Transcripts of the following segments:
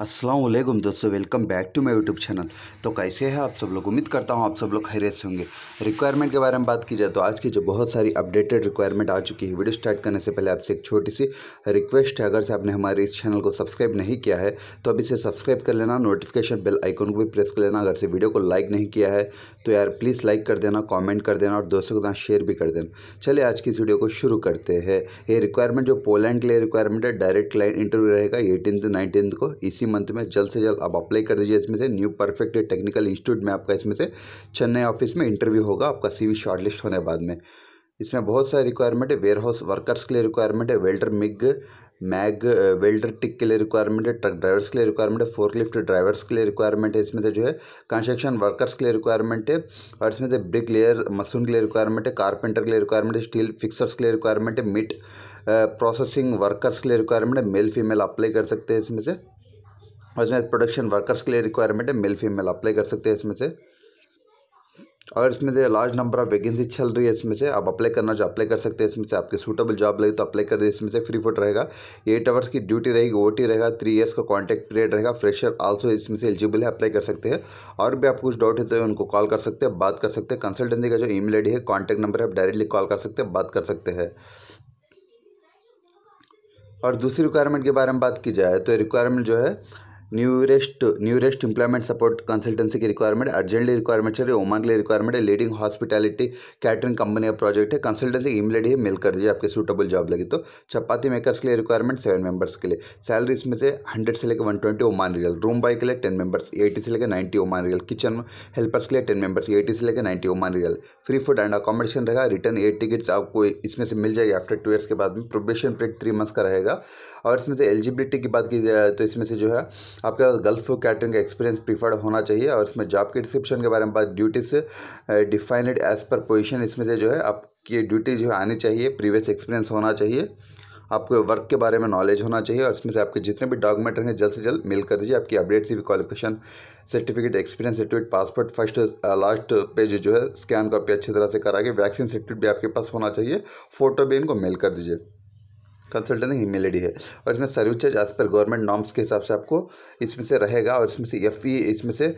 असलम दोस्तों welcome back to my YouTube channel तो कैसे हैं आप सब लोग उम्मीद करता हूँ आप सब लोग खैरियत से होंगे रिक्वायरमेंट के बारे में बात की जाए तो आज की जो बहुत सारी अपडेटेड रिक्वायरमेंट आ चुकी है वीडियो स्टार्ट करने से पहले आपसे एक छोटी सी रिक्वेस्ट है अगर से आपने हमारे इस चैनल को सब्सक्राइब नहीं किया है तो अब इसे सब्सक्राइब कर लेना नोटिफिकेशन बेल आइकन को भी प्रेस कर लेना अगर से वीडियो को लाइक नहीं किया है तो यार प्लीज़ लाइक कर देना कॉमेंट कर देना और दोस्तों के साथ शेयर भी कर देना चलिए आज की इस वीडियो को शुरू करते हैं ये रिक्वायरमेंट जो पोलैंड के लिए रिक्वायरमेंट है डायरेक्ट लाइन इंटरव्यू रहेगा एटीन नाइनटीन को इसी इसी मंथ में जल्द से जल्द आप अप्लाई कर दीजिए इसमें से न्यू परफेक्ट टेक्निकल इंस्टीट्यूट में आपका इसमें से चेन्नई ऑफिस में इंटरव्यू होगा आपका सीवी शॉर्टलिस्ट होने बाद में इसमें बहुत सारे रिक्वायरमेंट है वेयर हाउस वर्कर्स के लिए रिक्वायरमेंट है welder MIG MAG welder TIG के लिए रिक्वायरमेंट है ट्रक ड्राइवर्स के लिए रिक्वायरमेंट है लिफ्ट ड्राइवर्स के लिए रिक्वायरमेंट है इसमें से जो है कंस्ट्रक्शन वर्कर्स के लिए रिक्वायरमेंट है और इसमें से ब्रिक लेयर मसून के लिए रिक्वायरमेंट है कारपेंटर के लिए रिक्वायरमेंट है स्टील फिक्सर्स के लिए रिक्वायरमेंट है मिट प्रोसेसिंग वर्कर्स के लिए रिक्वायरमेंट है मेल फीमेल अप्लाई कर सकते हैं इसमें से और इसमें प्रोडक्शन वर्कर्स के लिए रिक्वायरमेंट है मेल फीमेल अप्लाई कर सकते हैं इसमें से और इसमें से लार्ज नंबर ऑफ वैकेंसी चल रही है इसमें से आप अप्लाई करना जो अप्लाई कर सकते हैं इसमें से आपके सूटेबल जॉब लगे तो अप्लाई कर दे इसमें से फ्री फुट रहेगा एट आवर्स की ड्यूटी रहेगी ओ रहेगा थ्री इयर्स का कॉन्टैक्ट पीरियड रहेगा फ्रेशर आल्सो इसमें से एलिजिबल है अप्लाई कर सकते हैं और भी आप कुछ डाउट है तो उनको कॉल कर सकते हैं बात कर सकते हैं कंसल्टेंसी का जो मेल आई है कॉन्टैक्ट नंबर है आप डायरेक्टली कॉल कर सकते हैं बात कर सकते हैं और दूसरी रिक्वायरमेंट के बारे में बात की जाए तो रिक्वायरमेंट जो है Newrest Newrest employment support consultancy की रिक्वायरमेंट अर्जेंटली रिक्वायरमेंट चाहिए ओमान के लिए रिक्वायरमेंट है लीडिंग हॉस्पिटैलिटी कैटरिंग कंपनी का प्रोजेक्ट है कंसल्टेंसी इमीडिएट ही मेल कर दीजिए आपके सूटेबल जॉब लगी तो चपाती मेकर्स के लिए रिक्वायरमेंट सेवन मेंबर्स के लिए सैलरी इसमें से हंड्रेड से लेकर one twenty Oman rial room boy के लिए टेन मेंबर्स एटी से लेकर ninety Oman rial kitchen helpers के लिए टेन मेंबर्स एटी से लेकर ninety Oman rial free food and accommodation रहेगा रिटर्न एट टिकट्स आपको इसमें से मिल जाएगी आफ्टर टू ईयर्स के बाद में प्रोबेशन पीरियड थ्री मंथ्स का रहेगा और इसमें से एलिजिबिलिटी की बात की जाए तो इसमें से जो है आपका गल्फ कैटरिंग का एक्सपीरियंस प्रीफर्ड होना चाहिए और इसमें जॉब के डिस्क्रिप्शन के बारे में बात ड्यूटी से डिफाइनड एज पर पोजिशन इसमें से जो है आपकी ड्यूटी जो है आनी चाहिए प्रीवियस एक्सपीरियंस होना चाहिए आपके वर्क के बारे में नॉलेज होना चाहिए और इसमें से आपके जितने भी डॉक्यूमेंट रहेंगे जल्द से जल्द मेल कर दीजिए आपकी अपडेट भी qualification certificate experience certificate passport first last page जो है स्कैन कॉपी अच्छी तरह से करा के वैक्सीन सर्टिफिकेट भी आपके पास होना चाहिए फोटो भी इनको मेल कर दीजिए कंसल्टेंसी ईमेल आई है और इसमें service charge as per government norms के हिसाब से आपको इसमें से रहेगा और इसमें से एफ e, इसमें से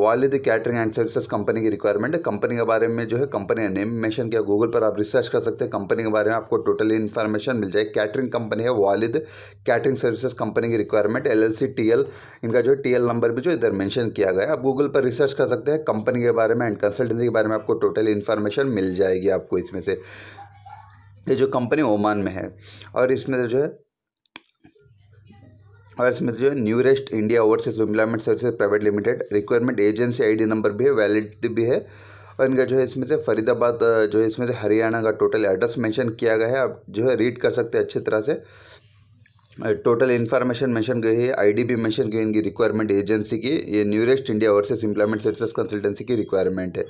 Walid catering and services company की रिक्वायरमेंट है कंपनी के बारे में जो है कंपनी का नेम मैंशन किया गूगल पर आप रिसर्च कर सकते हैं कंपनी के बारे में आपको टोटल इन्फॉर्मेशन मिल जाएगी कैटरिंग कंपनी है वालिद कैटरिंग सर्विसेज कंपनी की रिक्वायरमेंट एल एल इनका जो है टी नंबर भी जो इधर मैंशन किया गया आप गूगल पर रिसर्च कर सकते हैं कंपनी के बारे में एंड कंसल्टेंसी के बारे में आपको टोटल इन्फॉर्मेशन मिल जाएगी आपको इसमें से ये जो कंपनी ओमान में है और इसमें जो है और इसमें जो है Newrest India overseas employment services private limited requirement agency ID number भी है वैलिडिटी भी है और इनका जो है इसमें से फरीदाबाद जो है इसमें से हरियाणा का टोटल एड्रेस मेंशन किया गया है आप जो है रीड कर सकते हैं अच्छी तरह से टोटल इन्फॉर्मेशन मेंशन गई है आईडी भी मेंशन की इनकी रिक्वायरमेंट एजेंसी की ये Newrest India overseas employment services consultancy की रिक्वायरमेंट है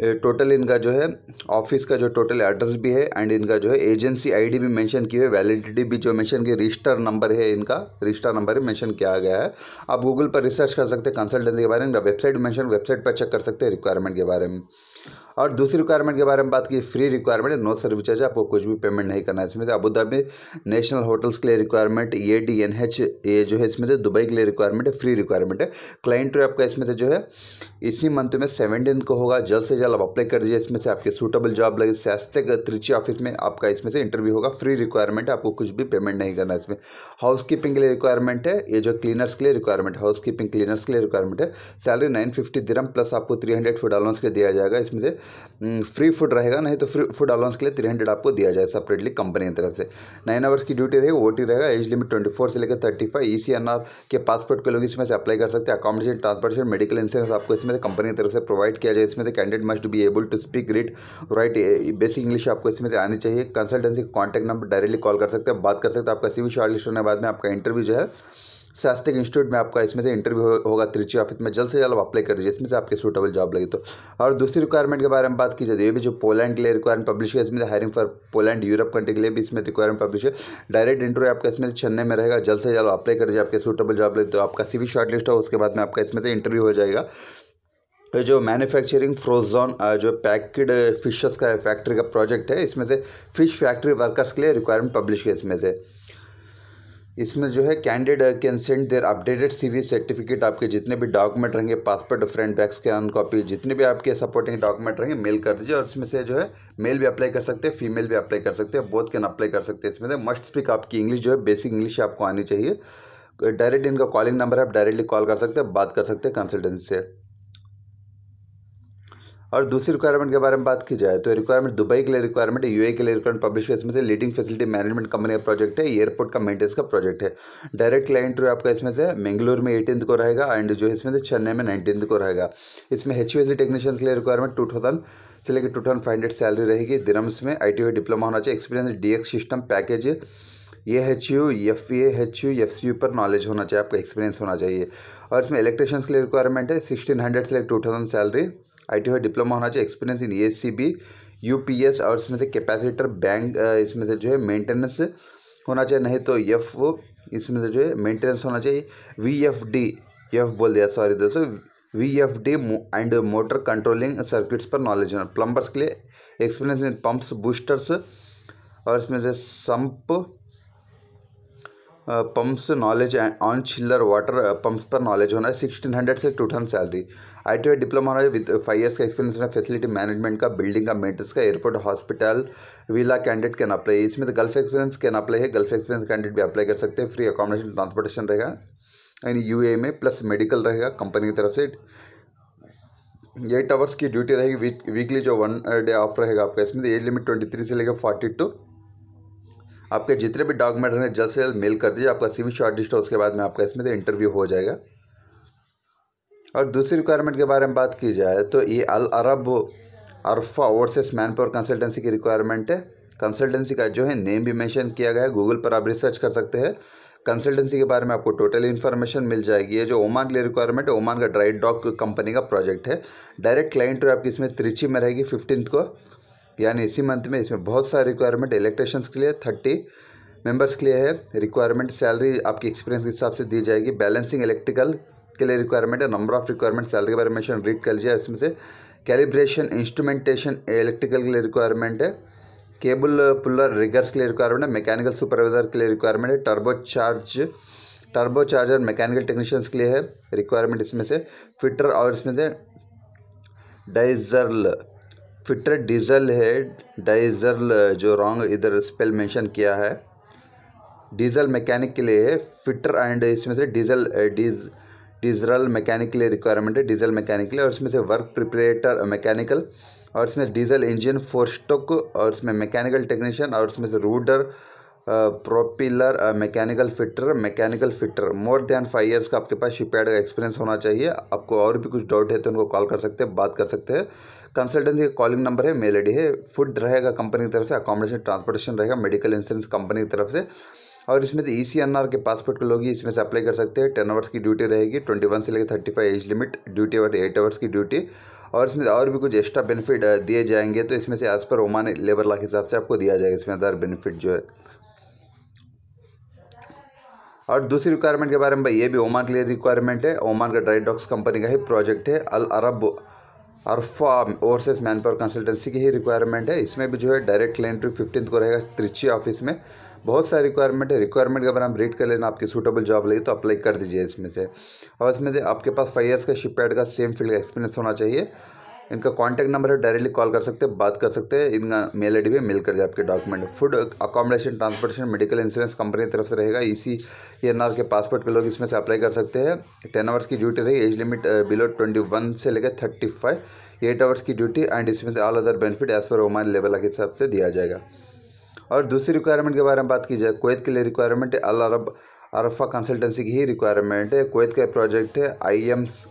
टोटल इनका जो है ऑफिस का जो टोटल एड्रेस भी है एंड इनका जो है एजेंसी आईडी भी मेंशन की है वैलिडिटी भी जो मेंशन की रजिस्टर नंबर है इनका रजिस्टर नंबर मेंशन किया गया है आप गूगल पर रिसर्च कर सकते हैं कंसल्टेंसी के बारे में वेबसाइट मेंशन वेबसाइट पर चेक कर सकते हैं रिक्वायरमेंट के बारे में और दूसरी रिक्वायरमेंट के बारे में बात की free requirement no service charge आपको कुछ भी पेमेंट नहीं करना है इसमें से अबूधाबी नेशनल होटल्स के लिए रिक्वायरमेंट ये डी एन एच ये जो है इसमें से दुबई के लिए रिक्वायरमेंट है फ्री रिक्वायरमेंट है क्लाइंट टू आपका इसमें से जो है इसी मंथ में सेवनटीन को होगा जल्द से जल्द आप अप्लाई कर दीजिए इसमें से आपके सूटेबल जॉब लगे शास्त्र त्रिची ऑफिस में आपका इसमें से इंटरव्यू होगा फ्री रिक्वायरमेंट आपको कुछ भी पेमेंट नहीं करना है इसमें हाउस कीपिंग के लिए रिक्वायरमेंट है ये जो क्लीनर्स के लिए रिक्वायरमेंट हाउस कीपिंग क्लीनर्स के लिए रिक्वायरमेंट है सैलरी नाइन फिफ्टी प्लस आपको थ्री हंड्रेड फूड के दिया जाएगा इसमें से फ्री हम्म, फूड रहेगा नहीं तो फ्री फूड अलाउंस के लिए थ्री हंड्रेड आपको दिया जाए सेपरेटली कंपनी की तरफ से नाइन आवर्स की ड्यूटी रहेगी ओटी रहेगा एज लिमिट ट्वेंटी फोर से लेकर thirty five E C N R के पासपोर्ट के लोग इसमें से अप्लाई कर सकते हैं अकोमोडेशन ट्रांसपोर्टेशन मेडिकल इंश्योरेंस आपको इसमें से कंपनी की तरफ से प्रोवाइड किया जाए इसमें से candidate must be able to speak read write basic English आपको इसमें से आनी चाहिए consultancy contact number directly call कर सकते हैं बात कर सकते हैं आपका सी वी शॉर्ट लिस्ट होने के बाद में आपका इंटरव्यू जो है शास्त्रिक इंस्टीट्यूट में आपका इसमें से इंटरव्यू हो, होगा त्रिची ऑफिस में जल्द से जल्द आप अप्लाई कर दीजिए इसमें से आपके सूटेबल जॉब लगे तो और दूसरी रिक्वायरमेंट के बारे में बात की जाती है भी जो पोलैंड के लिए रिक्वायरमेंट पब्लिश है इसमें hiring for Poland Europe country के लिए भी इसमें रिक्वायरमेंट पब्लिश है डायरेक्ट इंटरव्यू आपका इसमें चेन्नई में रहेगा जल्द से जल्द अप्लाई कर दीजिए आपके सूटेबल जॉब लगे तो आपका सी शॉर्ट लिस्ट हो उसके बाद में आपका इसमें से इंटरव्यू हो जाएगा तो जो मैन्युफैक्चरिंग फ्रोजोन जो पैकेड फिशेस का फैक्ट्री का प्रोजेक्ट है इसमें से फिश फैक्ट्री वर्कर्स के लिए रिक्वायरमेंट पब्लिश है इसमें से इसमें जो है candidate can send their updated CV certificate आपके जितने भी डॉक्यूमेंट रहेंगे पासपोर्ट फ्रेंड बैक्स के अन कॉपी जितने भी आपके सपोर्टिंग डॉक्यूमेंट रहेंगे मेल कर दीजिए और इसमें से जो है मेल भी अप्लाई कर सकते हैं फीमेल भी अप्लाई कर सकते हैं बोथ कैन अप्लाई कर सकते हैं इसमें से मस्ट स्पीक आपकी इंग्लिश जो है बेसिक इंग्लिश आपको आनी चाहिए डायरेक्ट uh, इनका कॉलिंग नंबर है आप डायरेक्टली कॉल कर सकते हैं बात कर सकते हैं कंसल्टेंसी से और दूसरी रिक्वायरमेंट के बारे में बात की जाए तो रिक्वायरमेंट दुबई के लिए रिक्वायरमेंट है यूएई के लिए रिक्वायरमेंट पब्लिश इसमें से लीडिंग फैसिलिटी मैनेजमेंट कंपनी का प्रोजेक्ट है एयरपोर्ट का मेंटेनेंस का प्रोजेक्ट है डायरेक्ट क्लाइंट जो आपका इसमें से मैंगलोर में एटीन को रहेगा एंड जो इसमें से चेन्नई में नाइनटीन को रहेगा इसमें एच यू के लिए रिक्वायरमेंट टू थाउजेंड से लेकर टू थाउजेंड फाइव सैलरी रहेगी दिरम्स में आई टी डिप्लोमा होना चाहिए एक्सपीरियंस डी सिस्टम पैकेज ये H U F A H U F C U पर नॉलेज होना चाहिए आपका एक्सपीरियंस होना चाहिए और इसमें इलेक्ट्रिशियंस के लिए रिक्वायरमेंट है सिक्सटीन हंड्रेड से लेकर two thousand salary I diploma होना चाहिए एक्सपीरियंस इन ई यूपीएस और इसमें से कैपेसिटर बैंक इसमें से जो है मेंटेनेंस होना चाहिए नहीं तो एफ इसमें से जो है मेंटेनेंस होना चाहिए वी एफ डी बोल दिया सॉरी दोस्तों V F D and motor controlling circuits पर नॉलेज होना प्लम्बर्स के लिए एक्सपीरियंस इन पंप्स बूस्टर्स और इसमें से sump pumps knowledge on chiller water pumps पर नॉलेज होना है सिक्सटीन हंड्रेड से two thousand salary I T I diploma होना विद फाइव ईयर्स का एक्सपीरियंस होना फैसिलिटी मैनेजमेंट का बिल्डिंग का मेंटेनेंस का airport hospital villa candidate can apply इसमें तो गल्फ एक्सपीरियंस कैन अप्लाई है गल्फ एक्सपीरियंस कैंडिडेट भी अप्लाई कर सकते हैं फ्री अकोमोडेशन ट्रांसपोर्टेशन रहेगा यानी यू ए में प्लस मेडिकल रहेगा कंपनी की तरफ से एट आवर्स की ड्यूटी रहेगी वीकली जो वन डे ऑफ रहेगा आपका इसमें एज लिमिट ट्वेंटी थ्री से लेकर फोर्टी टू आपके जितने भी डॉक्यूमेंट हैं जल्द से जल्द मेल कर दीजिए आपका सी वी शॉर्ट लिस्ट है उसके बाद में आपका इसमें से इंटरव्यू हो जाएगा और दूसरी रिक्वायरमेंट के बारे में बात की जाए तो ये Al Arab Arafa overseas manpower consultancy की रिक्वायरमेंट है कंसल्टेंसी का जो है नेम भी मेंशन किया गया है गूगल पर आप रिसर्च कर सकते हैं कंसल्टेंसी के बारे में आपको टोटल इन्फॉर्मेशन मिल जाएगी ये जो ओमान के लिए रिक्वायरमेंट है ओमान का ड्राई डॉक कंपनी का प्रोजेक्ट है डायरेक्ट क्लाइंट तो आपकी इसमें त्रिची में रहेगी फिफ्टींथ को यानी इसी मंथ में इसमें बहुत सारे रिक्वायरमेंट इलेक्ट्रिशंस के लिए थर्टी मेंबर्स के लिए है रिक्वायरमेंट सैलरी आपकी एक्सपीरियंस के हिसाब से दी जाएगी बैलेंसिंग इलेक्ट्रिकल के लिए रिक्वायरमेंट है नंबर ऑफ रिक्वायरमेंट सैलरी के बारे में रीड कर लीजिए इसमें से कैलिब्रेशन इंस्ट्रूमेंटेशन इलेक्ट्रिकल के लिए रिक्वायरमेंट है केबल पुलर रिगर्स के लिए रिक्वायरमेंट है मैकेनिकल सुपरवाइजर के लिए रिक्वायरमेंट है turbo charge turbo charger mechanical technicians के लिए है रिक्वायरमेंट इसमें से फिटर और इसमें से डाइजरल फिटर डीजल है डाइजल जो रॉन्ग इधर स्पेल मेंशन किया है डीजल मैकेनिक के लिए है फिटर एंड इसमें से डीजल डीज डीजरल मैकेनिक के लिए रिक्वायरमेंट है डीजल मैकेनिक के लिए और इसमें से वर्क प्रिपरेटर मैकेनिकल और इसमें डीजल इंजन स्टोक और इसमें मैकेनिकल टेक्नीशियन और इसमें से rudder propeller mechanical fitter mechanical fitter more than five years का आपके पास शिपयार्ड का एक्सपीरियंस होना चाहिए आपको और भी कुछ डाउट है तो उनको कॉल कर सकते हैं बात कर सकते हैं कंसल्टेंसी का कॉलिंग नंबर है मेल आई है फूड रहेगा कंपनी की तरफ से अकोमोडेशन ट्रांसपोर्टेशन रहेगा मेडिकल इंश्योरेंस कंपनी की तरफ से और इसमें से ई सी एन आर के पासपोर्ट के लोग इसमें से अप्लाई कर सकते हैं टेन आवर्स की ड्यूटी रहेगी ट्वेंटी वन से लेकर thirty five age limit duty hour eight hours की ड्यूटी और इसमें और भी कुछ एक्स्ट्रा बेनिफिट दिए जाएंगे तो इसमें से as per Oman labour law के हिसाब से आपको दिया जाएगा इसमें अदर बेनिफिट जो है और दूसरी रिक्वायरमेंट के बारे में भाई ये भी ओमान के लिए रिक्वायरमेंट है ओमान का ड्राई डॉक्स कंपनी का ही प्रोजेक्ट है अल अरब और फा ओवरसेज मैन पावर कंसल्टेंसी की ही रिक्वायरमेंट है इसमें भी जो है डायरेक्ट एंट्री फिफ्टीन को रहेगा त्रिची ऑफिस में बहुत सारी रिक्वायरमेंट है रिक्वायरमेंट अगर हम रीड कर लेना आपकी सूटेबल जॉब लगी तो अप्लाई कर दीजिए इसमें से और इसमें से आपके पास फाइव ईयर्स का शिप पैड का सेम फील्ड का एक्सपीरियंस होना चाहिए इनका कॉन्टैक्ट नंबर है डायरेक्टली कॉल कर सकते हैं बात कर सकते हैं इनका मेल आई डी भी मिल कर जाए आपके document food accommodation transportation medical insurance company की तरफ से रहेगा इसी ई e के पासपोर्ट के लोग इसमें से अप्लाई कर सकते हैं टेन आवर्स की ड्यूटी रही age limit below twenty one से लेकर थर्टी फाइव एट आवर्स की ड्यूटी एंड इसमें से all other benefit as per वोमान level के हिसाब से दिया जाएगा और दूसरी रिक्वायरमेंट के बारे में बात की जाए कुवैत के लिए रिक्वायरमेंट अल अरब अरफा कंसल्टेंसी की ही रिक्वायरमेंट है कुवैत का प्रोजेक्ट है आई एम्स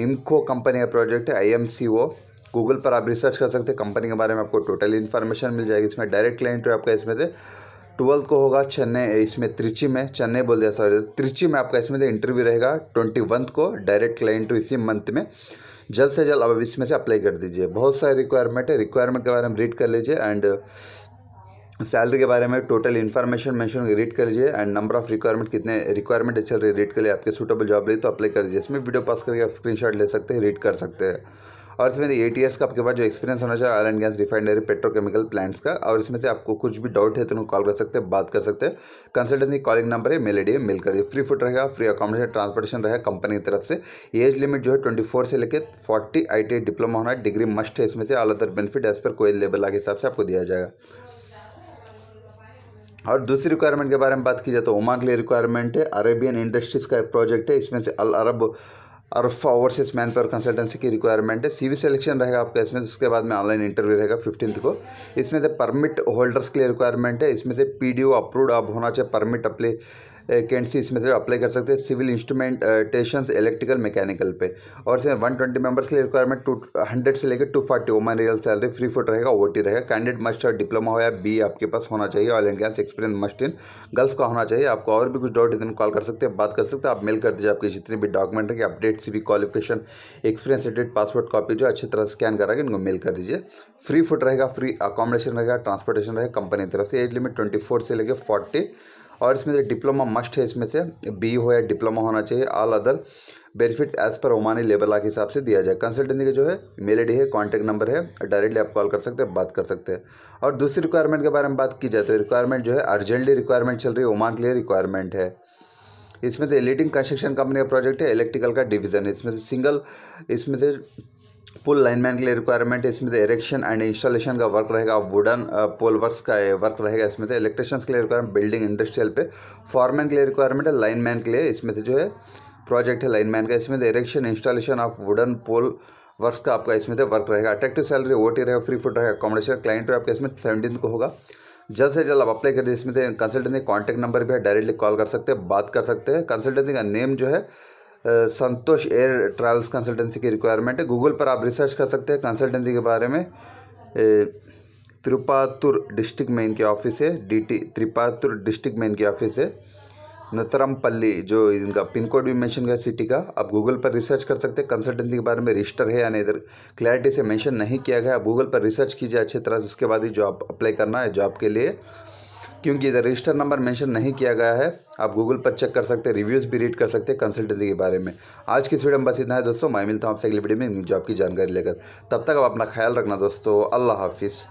इमको कंपनी का प्रोजेक्ट है आई गूगल पर आप रिसर्च कर सकते हैं कंपनी के बारे में आपको टोटल इन्फॉर्मेशन मिल जाएगी इसमें डायरेक्ट क्लाइंट आपका इसमें से ट्वेल्थ को होगा चेन्नई इसमें त्रिची में चेन्नई बोल दिया सॉरी त्रिची में आपका इसमें से इंटरव्यू रहेगा ट्वेंटी वंथ को डायरेक्ट क्लाइंट तो इसी मंथ में जल्द से जल्द अब इसमें से अप्लाई कर दीजिए बहुत सारे रिक्वायरमेंट है रिक्वायरमेंट के बारे में रीड कर लीजिए एंड सैलरी के बारे में टोटल इन्फॉर्मेशन मेंशन रीड कर लीजिए एंड नंबर ऑफ रिक्वायरमेंट कितने रिक्वायरमेंट चल रही है रीड कर लिए आपके सूटेबल जॉब रही तो अप्लाई कर दीजिए इसमें वीडियो पास करके आप स्क्रीनशॉट ले सकते हैं रीड कर सकते हैं और इसमें एट ईयर्स का आपके पास जो एक्सपीरियंस होना चाहिए oil and gas refinery petrochemical plants का और इसमें से आपको कुछ भी डाउट है तो उन्हें कॉल कर सकते हैं बात कर सकते हैं कंसल्टेंसी कॉलिंग नंबर है मेल आई मेल कर दिए फ्री फूड रहेगा फ्री अकोमोडेशन ट्रांसपोर्टेशन रहेगा कंपनी की तरफ से एज लिमिट जो है ट्वेंटी फोर से लेकर फोर्टी आई टी डिप्लोमा होना है डिग्री मस्ट है इसमें से all other benefit as per कोई लेवल के हिसाब से आपको दिया जाएगा और दूसरी रिक्वायरमेंट के बारे में बात की जाए तो ओमान के लिए रिक्वायरमेंट है अरेबियन इंडस्ट्रीज़ का एक प्रोजेक्ट है इसमें से Al Arab Arafa overseas manpower consultancy की रिक्वायरमेंट है सीवी सिलेक्शन रहेगा आपका इसमें से उसके बाद में ऑनलाइन इंटरव्यू रहेगा फिफ्टींथ को इसमें से परमिट होल्डर्स के लिए रिक्वायरमेंट है इसमें से पी डी ओ अप्रूव्ड आप होना चाहिए परमिट अपले कैंडसी इसमें से अप्लाई कर सकते हैं सिविल टेशन इलेक्ट्रिकल मैकेनिकल पे और इसमें वन ट्वेंटी मेम्बर्स के लिए रिक्वायरमेंट टू हंड्रेड से लेकर two forty Oman rial salary free food रहेगा ओ टी रहेगा कैंडिडेट मस्ट डिप्लोमा हो या बी आपके पास होना चाहिए oil and gas experience must in Gulf का होना चाहिए आपको और भी कुछ डाउट इधर कॉल कर सकते हैं बात कर सकते हैं आप मेल कर दीजिए आपके जितने भी डॉक्यूमेंट है update C qualification experience added passport copy जो अच्छी तरह से स्कैन करा इनको मेल कर दीजिए फ्री फुट रहेगा फ्री अकोमोडेशन रहेगा ट्रांसपोर्टेशन रहेगा कंपनी की तरफ से एज लिमिट ट्वेंटी फोर से लेकर फोर्टी और इसमें से डिप्लोमा मस्ट है इसमें से बी हो या डिप्लोमा होना चाहिए all other benefit as per ओमानी labour के हिसाब से दिया जाए कंसल्टेंसी का जो है मेल आई है कॉन्टैक्ट नंबर है डायरेक्टली आप कॉल कर सकते हैं बात कर सकते हैं और दूसरी रिक्वायरमेंट के बारे में बात की जाए तो रिक्वायरमेंट जो है अर्जेंटली रिक्वायरमेंट चल रही है ओमान के लिए रिक्वायरमेंट है इसमें से लीडिंग कंस्ट्रक्शन कंपनी का प्रोजेक्ट है इलेक्ट्रिकल का डिवीज़न है इसमें से सिंगल इसमें से पुल लाइनमैन के लिए रिक्वायरमेंट है इसमें से इरेक्शन एंड इंस्टॉलेशन का वर्क रहेगा वुडन पोल वर्क्स का वर्क रहेगा इसमें से इलेक्ट्रिशियंस के लिए रिक्वायरमेंट बिल्डिंग इंडस्ट्रियल पे फॉरमैन के लिए रिक्वायरमेंट है लाइनमैन के लिए इसमें से जो है प्रोजेक्ट है लाइनमैन का इसमें से erection installation of wooden pole work का आपका इसमें से वर्क रहेगा अट्रैक्टिव सैलरी ओ टी रहेगा फ्री फूड रहेगा अकोमोडेशन क्लाइंट आपके इसमें सेवेंटीन को होगा जल्द से जल्द आप अप्लाई कर दीजिए इसमें से कंसल्टेंसी कॉन्टैक्ट नंबर भी है डायरेक्टली कॉल कर सकते हैं बात कर सकते हैं कंसल्टेंसी का नेम जो है संतोष एयर ट्रैवल्स कंसल्टेंसी की रिक्वायरमेंट है गूगल पर आप रिसर्च कर सकते हैं कंसल्टेंसी के बारे में त्रिपातुर डिस्ट्रिक्ट में इनकी ऑफिस है डीटी त्रिपातुर डिस्ट्रिक्ट में इनकी ऑफिस है नतरमपल्ली जो इनका पिन कोड भी मेंशन किया सिटी का आप गूगल पर रिसर्च कर सकते हैं कंसल्टेंसी के बारे में रजिस्टर है या नहीं इधर क्लैरिटी से मेंशन नहीं किया गया आप गूगल पर रिसर्च कीजिए अच्छी तरह से उसके बाद ही जॉब अप्लाई करना है जॉब के लिए क्योंकि इधर रजिस्टर नंबर मेंशन नहीं किया गया है आप गूगल पर चेक कर सकते हैं रिव्यूज़ भी रीड कर सकते हैं कंसल्टेंसी के बारे में आज की वीडियो में बस इतना है दोस्तों मैं मिलता हूँ आपसे अगली वीडियो में जॉब की जानकारी लेकर तब तक आप अपना ख्याल रखना दोस्तों अल्लाह हाफिज़